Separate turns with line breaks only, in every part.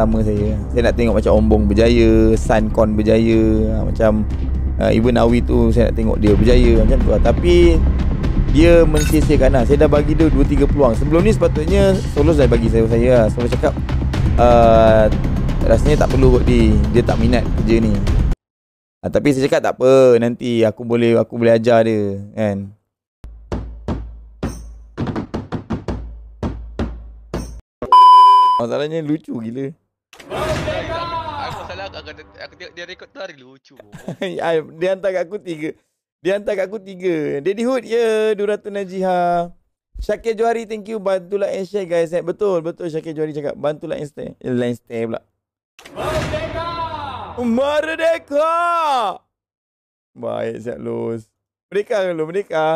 pertama saya Saya nak tengok macam Ombong berjaya Sun Kon berjaya ah, Macam uh, ah, Even Awi tu Saya nak tengok dia berjaya Macam tu lah Tapi Dia mensiasiakan lah Saya dah bagi dia 2-3 peluang Sebelum ni sepatutnya Solos dah bagi saya saya lah Solos cakap uh, Rasanya tak perlu kot dia Dia tak minat kerja ni uh, Tapi saya cakap tak apa Nanti aku boleh Aku boleh ajar dia Kan Masalahnya lucu gila
aku tengok dia rekod tu hari lucu.
dia hantar kat aku tiga. Dia hantar kat aku tiga. Daddy Hood, ya. Yeah. Duratu Najiha. Syakir Johari, thank you. Bantulah and share, guys. Eh, betul, betul. Syakir Johari cakap. Bantulah and stay. Eh, lain stay eh, pula. Merdeka! Merdeka! Baik, siap los. Merdeka ke lo? Merdeka?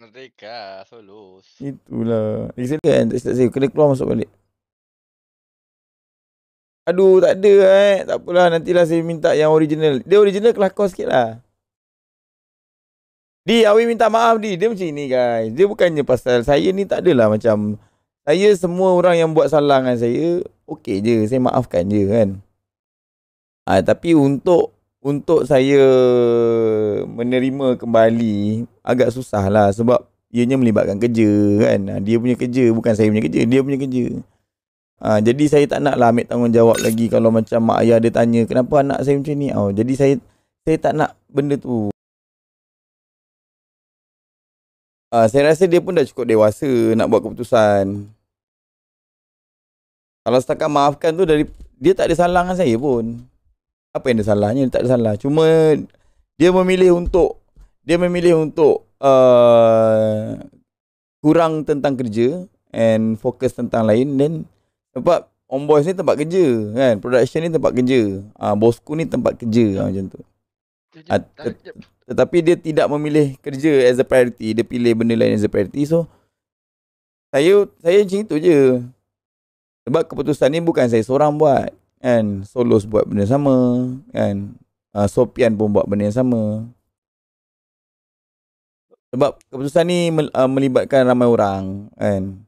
Merdeka, so los.
Itulah. Lagi sekali kan? Tak silap saya. Kena keluar masuk balik. Aduh tak ada eh. Tak apalah nantilah saya minta yang original. Dia original kelakar sikit lah. Di Awi minta maaf di. Dia macam ni guys. Dia bukannya pasal saya ni tak adalah macam. Saya semua orang yang buat salah dengan saya. Okey je. Saya maafkan je kan. ha, tapi untuk untuk saya menerima kembali agak susah lah sebab ianya melibatkan kerja kan. Ah, dia punya kerja bukan saya punya kerja. Dia punya kerja. Ha, jadi saya tak nak naklah ambil tanggungjawab lagi kalau macam mak ayah dia tanya kenapa anak saya macam ni. Oh, jadi saya saya tak nak benda tu. Ha, saya rasa dia pun dah cukup dewasa nak buat keputusan. Kalau setakat maafkan tu dari dia tak ada salah dengan saya pun. Apa yang dia salahnya? Dia tak ada salah. Cuma dia memilih untuk dia memilih untuk uh, kurang tentang kerja and fokus tentang lain dan sebab on boys ni tempat kerja kan. Production ni tempat kerja. ha, bosku ni tempat kerja lah, macam tu. Ha, ah, tet- tetapi dia tidak memilih kerja as a priority, dia pilih benda lain as a priority. So saya saya macam itu je. Sebab keputusan ni bukan saya seorang buat kan. Solos buat benda sama kan. Ha, Sopian pun buat benda sama. Sebab keputusan ni melibatkan ramai orang kan.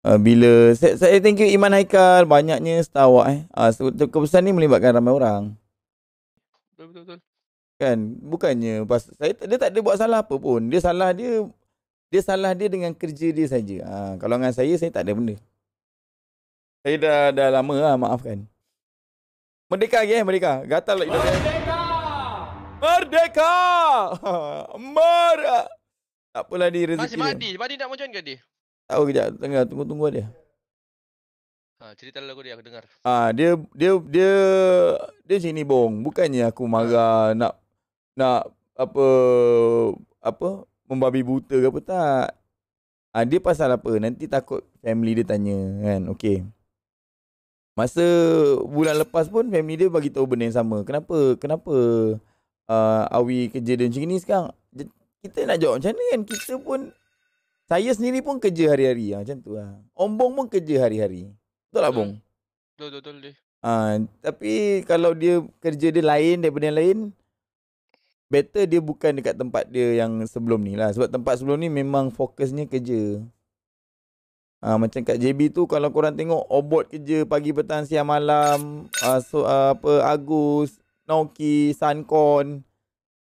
Uh, bila saya, saya thank you Iman Haikal banyaknya stawa eh. Uh, keputusan ni melibatkan ramai orang. Betul betul. betul. Kan bukannya pas, saya dia tak ada buat salah apa pun. Dia salah dia dia salah dia dengan kerja dia saja. Ha, kalau dengan saya saya tak ada benda. Saya dah dah lama lah, maafkan. Merdeka lagi eh, merdeka. Gatal lah.
Merdeka!
Merdeka! Mer... Tak apalah dia rezeki. Masih Madi.
Madi nak mojon ke dia?
Tahu kejap tengah tunggu-tunggu dia.
Ha, cerita lagu dia aku dengar.
Ah, ha, dia dia dia dia sini bong. Bukannya aku ha. marah ha. nak nak apa apa membabi buta ke apa tak. ha, dia pasal apa? Nanti takut family dia tanya kan. Okey. Masa bulan lepas pun family dia bagi tahu benda yang sama. Kenapa? Kenapa uh, Awi kerja dia macam ni sekarang? Kita nak jawab macam mana kan? Kita pun saya sendiri pun kerja hari-hari ha, Macam tu lah ha. Om pun kerja hari-hari Betul lah Bong? Betul-betul dia ha, Tapi kalau dia kerja dia lain daripada yang lain Better dia bukan dekat tempat dia yang sebelum ni lah Sebab tempat sebelum ni memang fokusnya kerja ha, macam kat JB tu kalau korang tengok obot kerja pagi petang siang malam uh, so, uh, apa Agus, Noki, Sankon,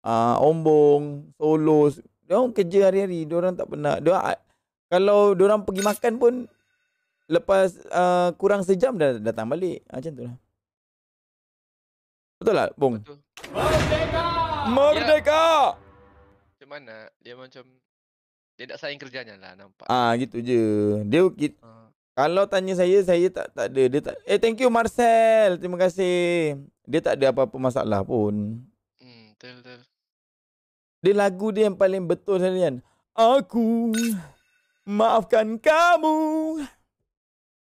ah Ombong, Solos orang kerja hari-hari, dia orang tak pernah. Dia kalau dia orang pergi makan pun lepas uh, kurang sejam dah datang balik. Ah, macam lah. Betul lah, Bung.
Betul. Merdeka! Merdeka! Macam mana? Dia macam dia tak sayang kerjanya lah nampak. Ah,
gitu je. Dia uh. Kalau tanya saya, saya tak tak ada. Dia tak Eh, thank you Marcel. Terima kasih. Dia tak ada apa-apa masalah pun. Hmm, betul betul. Dia lagu dia yang paling betul sebenarnya. Aku maafkan kamu.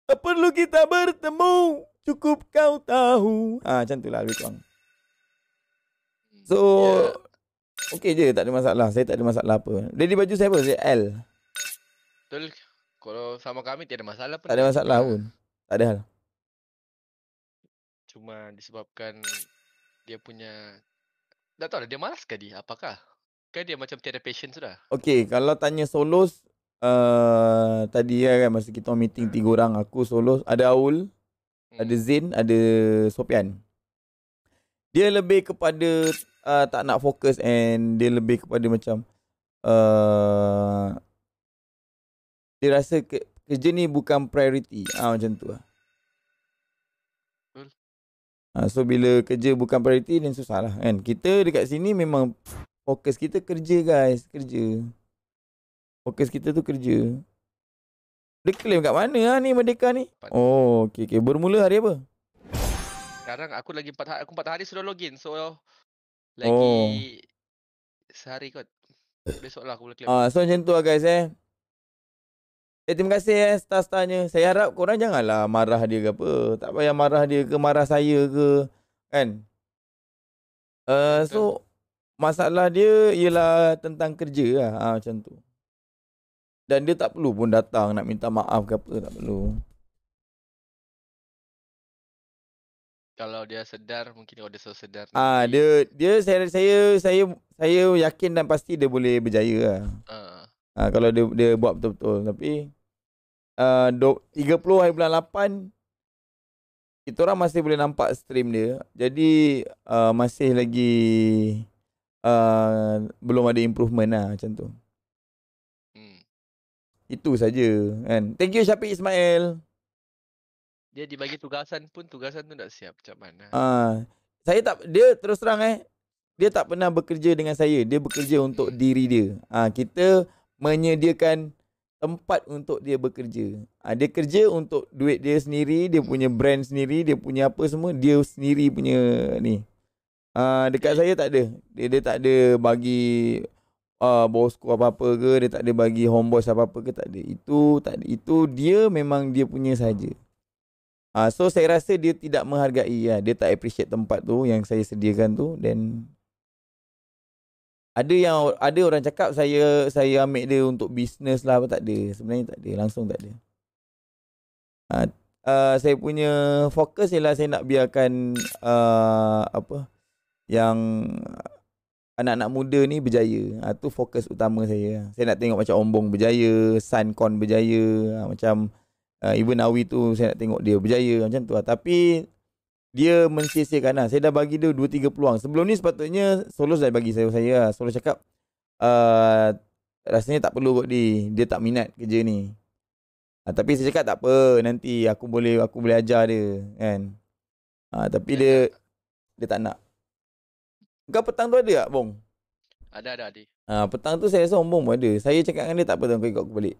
Tak perlu kita bertemu. Cukup kau tahu. Ha, macam itulah lebih kurang. So, yeah. okey je. Tak ada masalah. Saya tak ada masalah apa. Jadi baju saya apa? Saya L.
Betul. Kalau sama kami, tak masalah pun. Tak ada masalah
pun. Tak ada hal.
Cuma disebabkan dia punya... Tak tahu lah, dia malas ke dia? Apakah? Kan dia macam tiada passion sudah.
Okay, kalau tanya solos, uh, tadi ya kan masa kita meeting tiga orang, aku solos, ada Aul, hmm. ada Zain, ada Sopian. Dia lebih kepada uh, tak nak fokus and dia lebih kepada macam uh, dia rasa ke, kerja ni bukan priority. Ah, macam tu lah. Uh, so bila kerja bukan priority then susah lah kan. Kita dekat sini memang fokus kita kerja guys, kerja. Fokus kita tu kerja. Dia claim kat mana lah ni Merdeka ni? Oh, okey okey. Bermula hari apa?
Sekarang aku lagi 4 hari, aku 4 hari sudah login. So lagi oh. sehari kot. Besoklah aku boleh claim. Ah, so
macam tu lah guys eh. Eh, terima kasih eh star-starnya. Saya harap korang janganlah marah dia ke apa. Tak payah marah dia ke marah saya ke. Kan? Uh, so, masalah dia ialah tentang kerja lah ha, macam tu dan dia tak perlu pun datang nak minta maaf ke apa tak perlu
kalau dia sedar mungkin kalau dia so sedar
ah ha, dia dia saya saya saya saya yakin dan pasti dia boleh berjaya lah. Uh. Ha, kalau dia dia buat betul-betul tapi ha, uh, 30 hari bulan 8 kita orang masih boleh nampak stream dia. Jadi uh, masih lagi uh, belum ada improvement lah macam tu. Hmm. Itu saja kan. Thank you Syafiq Ismail.
Dia dibagi tugasan pun tugasan tu tak siap macam mana. uh,
ah, saya tak dia terus terang eh dia tak pernah bekerja dengan saya. Dia bekerja untuk hmm. diri dia. Ah, kita menyediakan tempat untuk dia bekerja. Ah, dia kerja untuk duit dia sendiri, dia punya brand sendiri, dia punya apa semua, dia sendiri punya ni. Ah, dekat saya tak ada. Dia, dia tak ada bagi uh, ah, bosku apa-apa ke, dia tak ada bagi homeboy apa-apa ke, tak ada. Itu tak ada. Itu dia memang dia punya saja. uh, so saya rasa dia tidak menghargai ya. Dia tak appreciate tempat tu yang saya sediakan tu then ada yang ada orang cakap saya saya ambil dia untuk bisnes lah apa tak ada. Sebenarnya tak ada, langsung tak ada. uh, uh, saya punya fokus ialah saya nak biarkan uh, apa yang anak-anak muda ni berjaya. Ha, tu fokus utama saya. Saya nak tengok macam Ombong berjaya, Suncon berjaya, ha, macam uh, even Awi tu saya nak tengok dia berjaya macam tu. Ha. Tapi dia mensiasiakan lah. Saya dah bagi dia dua tiga peluang. Sebelum ni sepatutnya Solos dah bagi saya. saya ha. Lah. Solos cakap uh, rasanya tak perlu kot dia. Dia tak minat kerja ni. Ha, tapi saya cakap tak apa. Nanti aku boleh aku boleh ajar dia. Kan? Ha, tapi dia dia tak nak. Kau petang tu ada tak, Bong? Ada, ada, ada. Ha, petang tu saya rasa Bong pun ada. Saya cakap dengan dia, tak apa, tuan, kau ikut aku balik.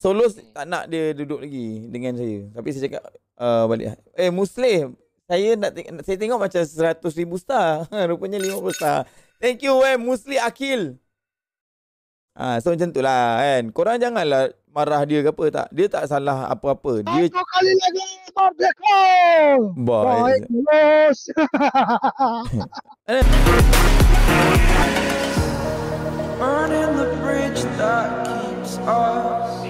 Solo hmm. tak nak dia duduk lagi dengan saya. Tapi saya cakap, uh, balik. Lah. Eh, Muslim. Saya nak tengok, saya tengok macam 100 ribu star. Rupanya 50 star. Thank you, eh, Muslim Akil. Ha, so macam tu lah kan. Korang janganlah marah dia ke apa tak. Dia tak salah apa-apa. Dia Satu
kali lagi Merdeka. Baik. Bos.